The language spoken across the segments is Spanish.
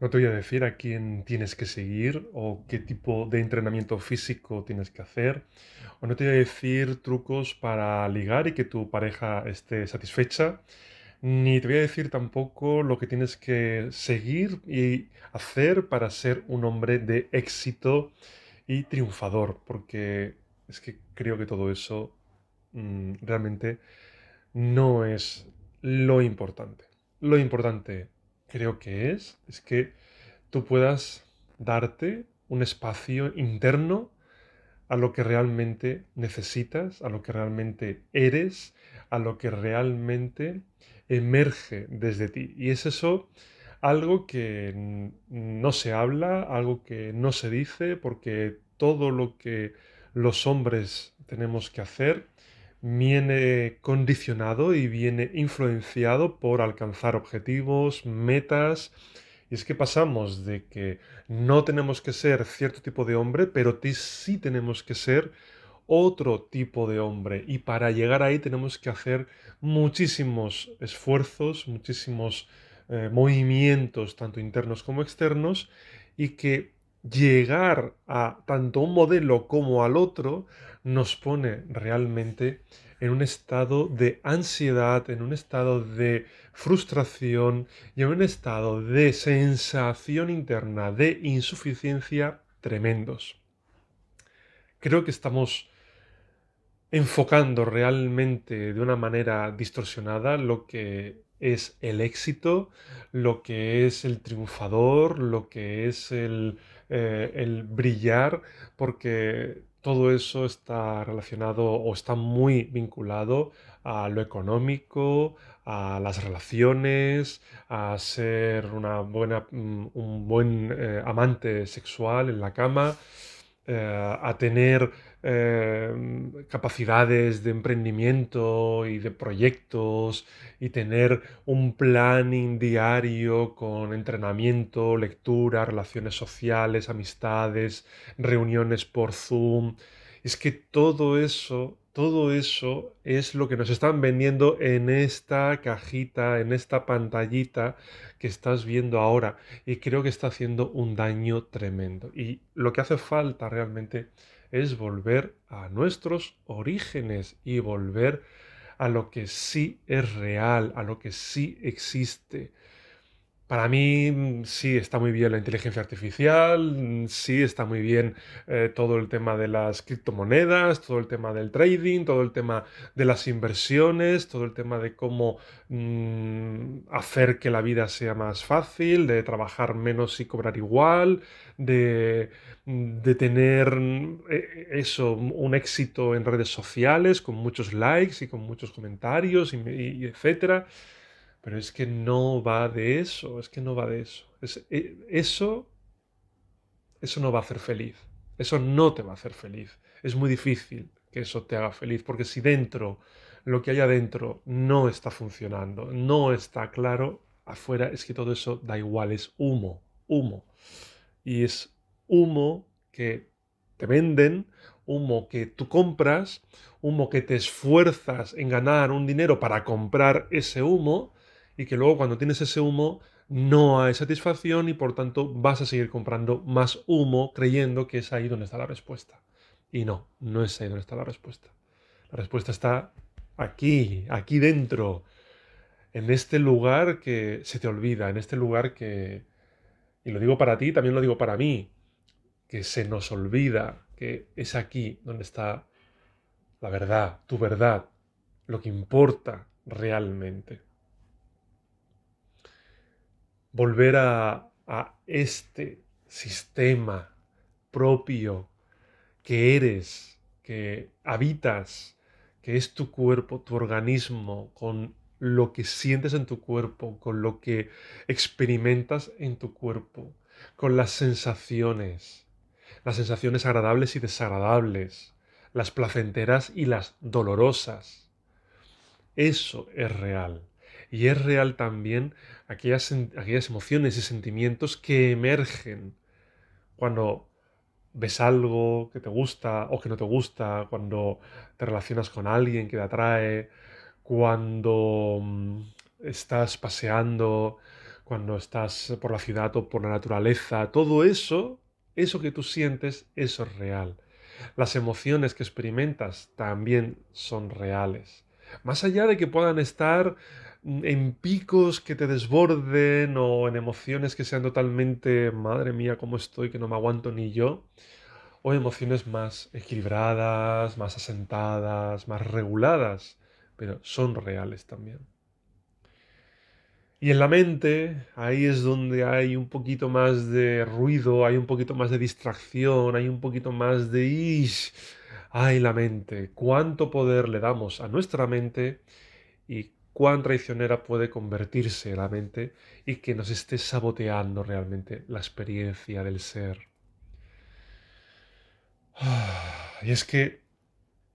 No te voy a decir a quién tienes que seguir o qué tipo de entrenamiento físico tienes que hacer. O no te voy a decir trucos para ligar y que tu pareja esté satisfecha. Ni te voy a decir tampoco lo que tienes que seguir y hacer para ser un hombre de éxito y triunfador. Porque es que creo que todo eso mm, realmente no es lo importante. Lo importante creo que es, es que tú puedas darte un espacio interno a lo que realmente necesitas, a lo que realmente eres, a lo que realmente emerge desde ti. Y es eso algo que no se habla, algo que no se dice, porque todo lo que los hombres tenemos que hacer viene condicionado y viene influenciado por alcanzar objetivos, metas. Y es que pasamos de que no tenemos que ser cierto tipo de hombre, pero sí tenemos que ser otro tipo de hombre. Y para llegar ahí tenemos que hacer muchísimos esfuerzos, muchísimos eh, movimientos, tanto internos como externos, y que llegar a tanto un modelo como al otro nos pone realmente en un estado de ansiedad, en un estado de frustración y en un estado de sensación interna de insuficiencia tremendos. Creo que estamos enfocando realmente de una manera distorsionada lo que es el éxito, lo que es el triunfador, lo que es eh, el, brillar, porque todo eso está relacionado o está muy vinculado a lo económico, a las relaciones, a ser una buena, mm, un buen eh, amante sexual en la cama, eh, a tener Em, capacidades de emprendimiento y de proyectos y tener un planning diario con entrenamiento, lectura, relaciones sociales, amistades, reuniones por Zoom. Es que todo eso, todo eso es lo que nos están vendiendo en esta cajita, en esta pantallita que estás viendo ahora. Y creo que está haciendo un daño tremendo. Y lo que hace falta realmente es volver a nuestros orígenes y volver a lo que sí es real, a lo que sí existe. Para mí mm, sí está muy bien la inteligencia artificial, mm, sí está muy bien eh, todo el tema de las criptomonedas, todo el tema del trading, todo el tema de las inversiones, todo el tema de cómo mm, hacer que la vida sea más fácil, de trabajar menos y cobrar igual, de, tener e, e, eso, un éxito en redes sociales con muchos likes y con muchos comentarios y, etc pero es que no va de eso, es que no va de eso. Eh, eso, eso no va a hacer feliz. Eso no te va a hacer feliz. Es muy difícil que eso te haga feliz, porque si dentro, lo que hay adentro no está funcionando, no está claro, afuera es que todo eso da igual, es humo, humo. Y es humo que te venden, humo que tú compras, humo que te esfuerzas en ganar un dinero para comprar ese humo y que luego cuando tienes ese humo no hay satisfacción y por tanto vas a seguir comprando más humo creyendo que es ahí donde está la respuesta. Y no, no es ahí donde está la respuesta. La respuesta está aquí, aquí dentro, en este lugar que se te olvida, en este lugar que, y lo digo para ti, también lo digo para mí, que se nos olvida, que es aquí donde está la verdad, tu verdad, lo que importa realmente volver a, este sistema propio que eres, que habitas, que es tu cuerpo, tu organismo, con lo que sientes en tu cuerpo, con lo que experimentas en tu cuerpo, con las sensaciones, las sensaciones agradables y desagradables, las placenteras y las dolorosas. Eso es real y es real también aquellas, aquellas emociones y sentimientos que emergen cuando ves algo que te gusta o que no te gusta, cuando te relacionas con alguien que te atrae, cuando mm, estás paseando, cuando estás por la ciudad o por la naturaleza, todo eso, eso que tú sientes, eso es real. Las emociones que experimentas también son reales. Más allá de que puedan estar en picos que te desborden o en emociones que sean totalmente, madre mía, cómo estoy, que no me aguanto ni yo, o emociones más equilibradas, más asentadas, más reguladas, pero son reales también. Y en la mente, ahí es donde hay un poquito más de ruido, hay un poquito más de distracción, hay un poquito más de... ¡Ish! ¡Ay, la mente! ¿Cuánto poder le damos a nuestra mente y cuán traicionera puede convertirse la mente y que nos esté saboteando realmente la experiencia del ser. Y es que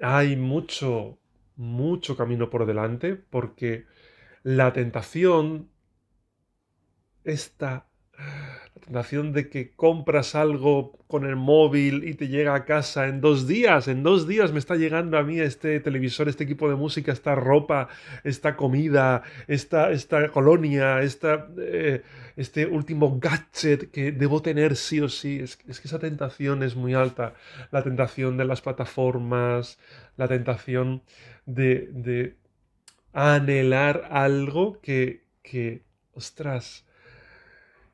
hay mucho, mucho camino por delante porque la tentación, está. La tentación de que compras algo con el móvil y te llega a casa en dos días. En dos días me está llegando a mí este televisor, este equipo de música, esta ropa, esta comida, esta, esta colonia, esta, eh, este último gadget que debo tener sí o sí. Es, que esa tentación es muy alta. La tentación de las plataformas, la tentación de, anhelar algo que, que ostras,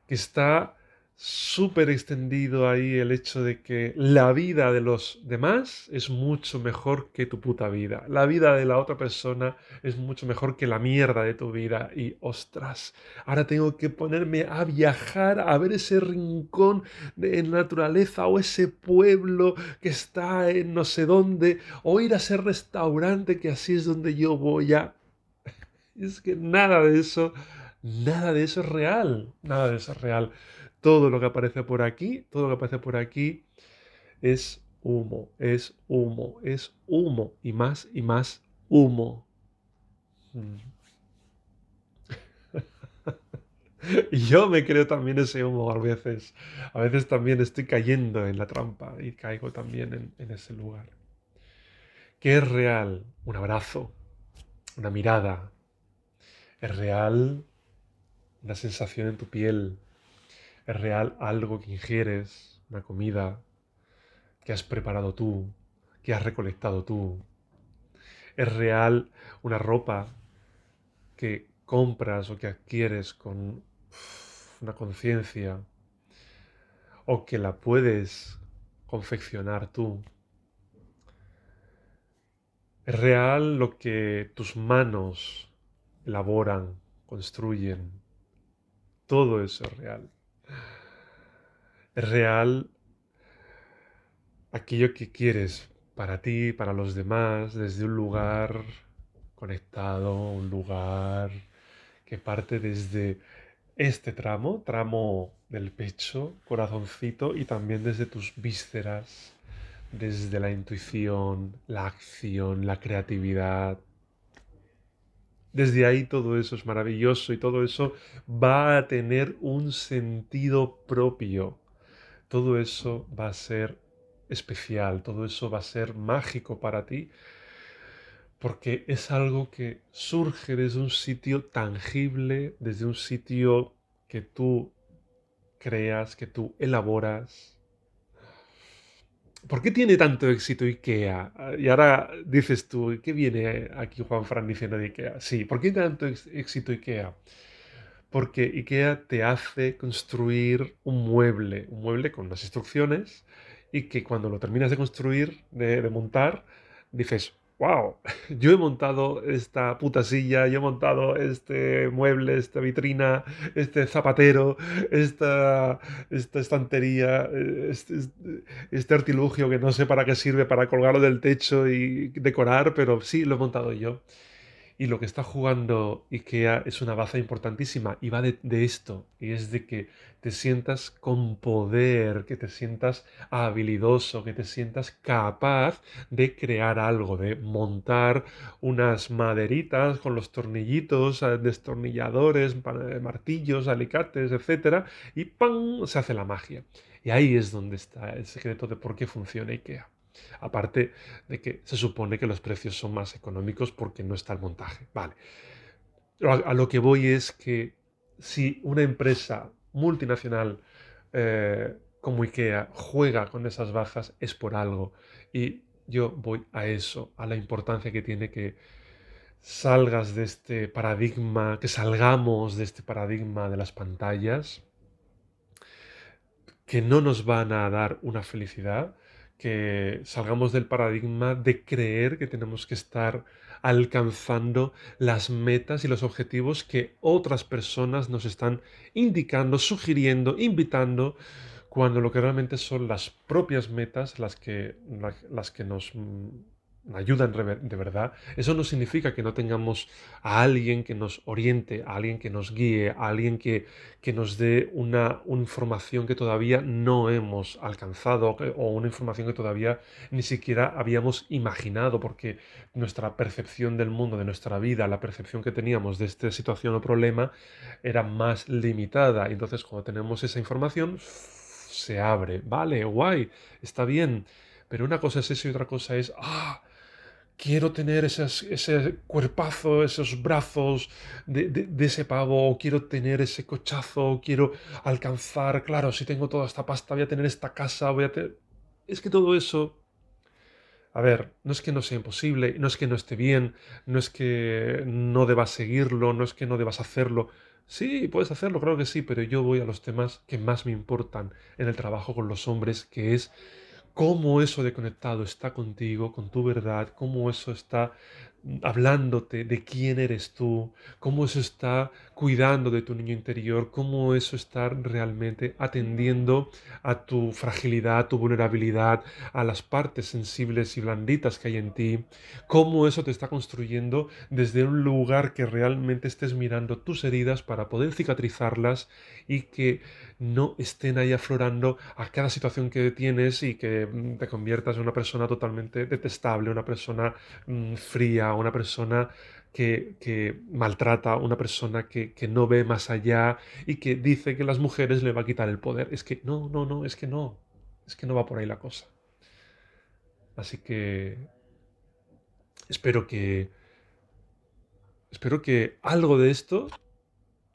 que está súper extendido ahí el hecho de que la vida de los demás es mucho mejor que tu puta vida. La vida de la otra persona es mucho mejor que la mierda de tu vida. Y ostras, ahora tengo que ponerme a viajar a ver ese rincón de naturaleza o ese pueblo que está en no sé dónde o ir a ese restaurante que así es donde yo voy a... es que nada de eso, nada de eso es real. Nada de eso es real todo lo que aparece por aquí, todo lo que aparece por aquí es humo, es humo, es humo y más y más humo. y yo me creo también ese humo a veces. A veces también estoy cayendo en la trampa y caigo también en, en ese lugar. ¿Qué es real? Un abrazo, una mirada. Es real una sensación en tu piel, es real algo que ingieres, una comida que has preparado tú, que has recolectado tú. Es real una ropa que compras o que adquieres con una conciencia o que la puedes confeccionar tú. Es real lo que tus manos elaboran, construyen. Todo eso es real real aquello que quieres para ti, para los demás, desde un lugar conectado, un lugar que parte desde este tramo, tramo del pecho, corazoncito y también desde tus vísceras, desde la intuición, la acción, la creatividad. Desde ahí todo eso es maravilloso y todo eso va a tener un sentido propio todo eso va a ser especial, todo eso va a ser mágico para ti, porque es algo que surge desde un sitio tangible, desde un sitio que tú creas, que tú elaboras. ¿Por qué tiene tanto éxito IKEA? Y ahora dices tú, ¿qué viene aquí Juan Fran diciendo de IKEA? Sí, ¿por qué tanto éxito IKEA? porque IKEA te hace construir un mueble, un mueble con las instrucciones y que cuando lo terminas de construir, de, montar, dices, wow, yo he montado esta puta silla, yo he montado este mueble, esta vitrina, este zapatero, esta, estantería, eh, este, este, artilugio que no sé para qué sirve para colgarlo del techo y decorar, pero sí, lo he montado yo. Y lo que está jugando IKEA es una baza importantísima y va de, esto, y es de que te sientas con poder, que te sientas habilidoso, que te sientas capaz de crear algo, de montar unas maderitas con los tornillitos, eh, destornilladores, eh, martillos, alicates, etc. Y ¡pam! se hace la magia. Y ahí es donde está el secreto de por qué funciona IKEA. Aparte de que se supone que los precios son más económicos porque no está el montaje. Vale. A lo que voy es que si una empresa multinacional eh, como IKEA juega con esas bajas es por algo. Y yo voy a eso, a la importancia que tiene que salgas de este paradigma, que salgamos de este paradigma de las pantallas, que no nos van a dar una felicidad, que salgamos del paradigma de creer que tenemos que estar alcanzando las metas y los objetivos que otras personas nos están indicando, sugiriendo, invitando, cuando lo que realmente son las propias metas las que, las que nos mm, ayuda de verdad, eso no significa que no tengamos a alguien que nos oriente, a alguien que nos guíe, a alguien que, que nos dé una, información que todavía no hemos alcanzado o una información que todavía ni siquiera habíamos imaginado, porque nuestra percepción del mundo, de nuestra vida, la percepción que teníamos de esta situación o problema era más limitada. entonces cuando tenemos esa información, se abre, vale, guay, está bien. Pero una cosa es eso y otra cosa es, ¡ah! quiero tener ese cuerpazo, esos brazos de, ese pavo, o quiero tener ese cochazo, o quiero alcanzar, claro, si tengo toda esta pasta, voy a tener esta casa, voy a tener... Es que todo eso... A ver, no es que no sea imposible, no es que no esté bien, no es que no debas seguirlo, no es que no debas hacerlo. Sí, puedes hacerlo, creo que sí, pero yo voy a los temas que más me importan en el trabajo con los hombres, que es cómo eso de conectado está contigo, con tu verdad, cómo eso está hablándote de quién eres tú, cómo eso está cuidando de tu niño interior, cómo eso está realmente atendiendo a tu fragilidad, a tu vulnerabilidad, a las partes sensibles y blanditas que hay en ti, cómo eso te está construyendo desde un lugar que realmente estés mirando tus heridas para poder cicatrizarlas y que no estén ahí aflorando a cada situación que tienes y que mm, te conviertas en una persona totalmente detestable, una persona mm, fría, una persona que, maltrata, una persona que, no ve más allá y que dice que las mujeres le va a quitar el poder. Es que no, no, no, es que no, es que no va por ahí la cosa. Así que espero que espero que algo de esto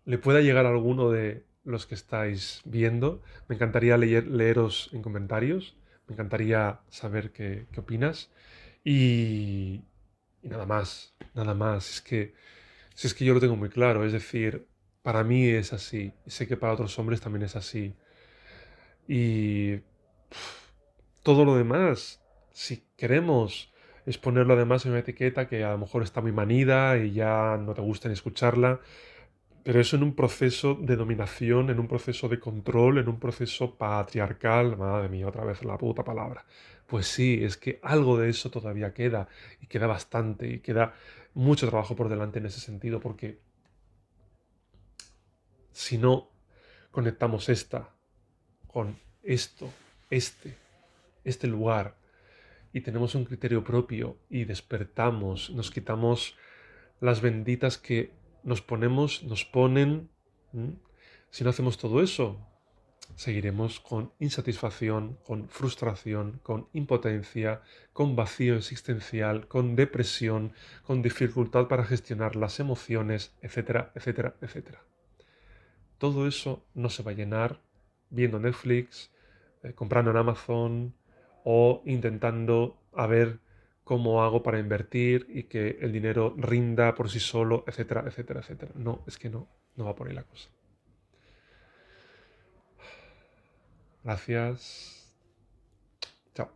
le pueda llegar a alguno de los que estáis viendo. Me encantaría leer, leeros en comentarios. Me encantaría saber qué opinas. Y, y nada más, nada más. Es que, si que yo lo tengo muy claro, es decir, para mí es así, sé que para otros hombres también es así. Y todo lo demás, si queremos es ponerlo además en una etiqueta que a lo mejor está muy manida y ya no te gusta ni escucharla, pero eso en un proceso de dominación, en un proceso de control, en un proceso patriarcal, madre mía, otra vez la puta palabra, pues sí, es que algo de eso todavía queda y queda bastante y queda mucho trabajo por delante en ese sentido porque si no conectamos esta con esto, este, este lugar y tenemos un criterio propio y despertamos, nos quitamos las benditas que nos ponemos, nos ponen. Si no hacemos todo eso, seguiremos con insatisfacción, con frustración, con impotencia, con vacío existencial, con depresión, con dificultad para gestionar las emociones, etcétera, etcétera, etcétera. Todo eso no se va a llenar viendo Netflix, eh, comprando en Amazon o intentando a ver cómo hago para invertir y que el dinero rinda por sí solo, etcétera, etcétera, etcétera. No, es que no, no va por ahí la cosa. Gracias. Chao.